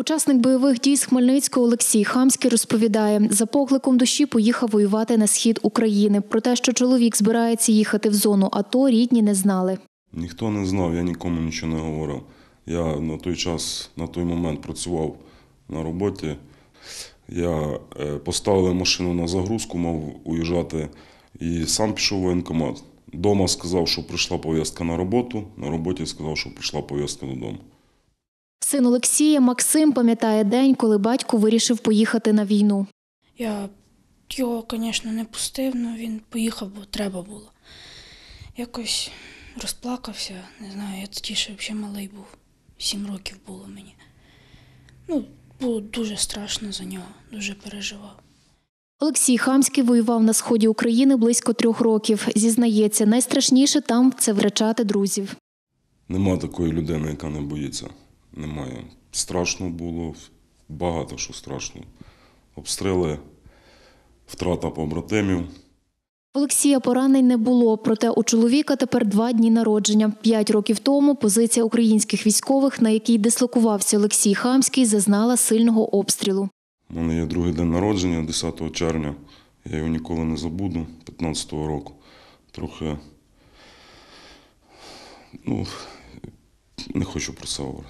Учасник бойових дій з Хмельницького Олексій Хамський розповідає, за покликом душі поїхав воювати на схід України. Про те, що чоловік збирається їхати в зону, АТО рідні не знали. Ніхто не знав, я нікому нічого не говорив. Я на той час, на той момент працював на роботі. Я е, поставили машину на загрузку, мав уїжджати і сам пішов в воєнкомат. Дома сказав, що прийшла пов'язка на роботу, на роботі сказав, що прийшла пов'язка додому. Син Олексія Максим пам'ятає день, коли батько вирішив поїхати на війну. Я його, звісно, не пустив, але він поїхав, бо треба було. Якось розплакався, не знаю, я тоді ще взагалі малий був. Сім років було мені. Ну, було дуже страшно за нього, дуже переживав. Олексій Хамський воював на сході України близько трьох років. Зізнається, найстрашніше там це врачати друзів. Нема такої людини, яка не боїться немає. Страшно було, багато що страшно. Обстріли, втрата побратимів. Олексія поранень не було, проте у чоловіка тепер два дні народження. П'ять років тому позиція українських військових, на якій дислокувався Олексій Хамський, зазнала сильного обстрілу. У мене є другий день народження, 10 червня. Я його ніколи не забуду, 15-го року. Трохи ну, не хочу про це говорити.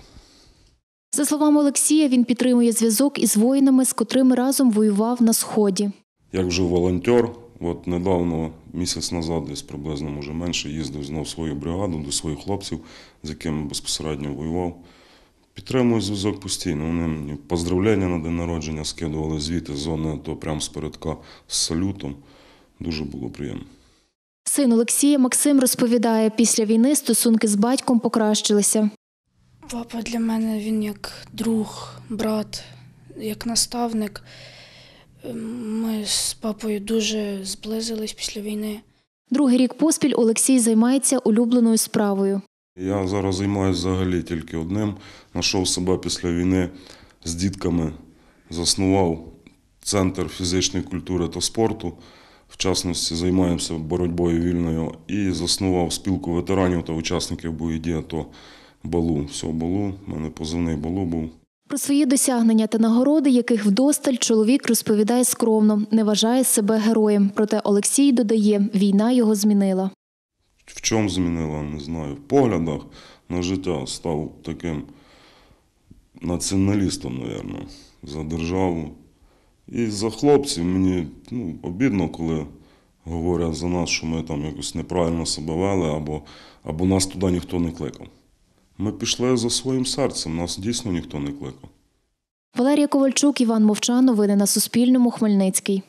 За словами Олексія, він підтримує зв'язок із воїнами, з котрими разом воював на сході. Як вже волонтер, от недавно місяць назад, десь приблизно може менше, їздив знов свою бригаду до своїх хлопців, з якими безпосередньо воював. Підтримую зв'язок постійно. Вони мені поздравлення на день народження скидували звіти з зони, АТО прямо з передка з салютом. Дуже було приємно. Син Олексія Максим розповідає, після війни стосунки з батьком покращилися. Папа для мене він як друг, брат, як наставник. Ем, ми з папою дуже зблизились після війни. Другий рік поспіль Олексій займається улюбленою справою. Я зараз займаюся взагалі тільки одним. знайшов себе після війни з дітками, заснував центр фізичної культури та спорту. В частності займаємося боротьбою вільною і заснував спілку ветеранів та учасників бойові дії АТО балу. Все було, в мене позивний балу був. Про свої досягнення та нагороди, яких вдосталь чоловік розповідає скромно, не вважає себе героєм. Проте Олексій додає, війна його змінила. В чому змінила, не знаю. В поглядах на життя став таким націоналістом, мабуть, за державу. І за хлопців мені ну, обідно, коли говорять за нас, що ми там якось неправильно себе вели, або, або нас туди ніхто не кликав. Ми пішли за своїм серцем, нас дійсно ніхто не кликав. Валерія Ковальчук, Іван Мовчан. Новини на Суспільному. Хмельницький.